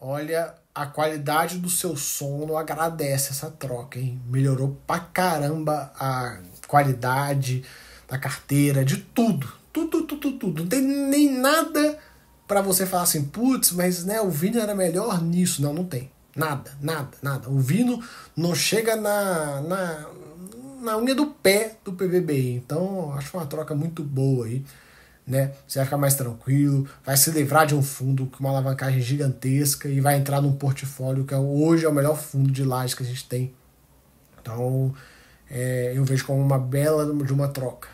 Olha, a qualidade do seu sono agradece essa troca, hein? Melhorou pra caramba a qualidade da carteira, de tudo. Tudo, tudo, tudo, tudo. Não tem nem nada para você falar assim, putz, mas né, o Vino era melhor nisso. Não, não tem. Nada, nada, nada. O Vino não chega na, na, na unha do pé do PVB, Então, acho uma troca muito boa aí né? Você vai ficar mais tranquilo, vai se livrar de um fundo com uma alavancagem gigantesca e vai entrar num portfólio que é hoje é o melhor fundo de laje que a gente tem. Então, é, eu vejo como uma bela de uma troca.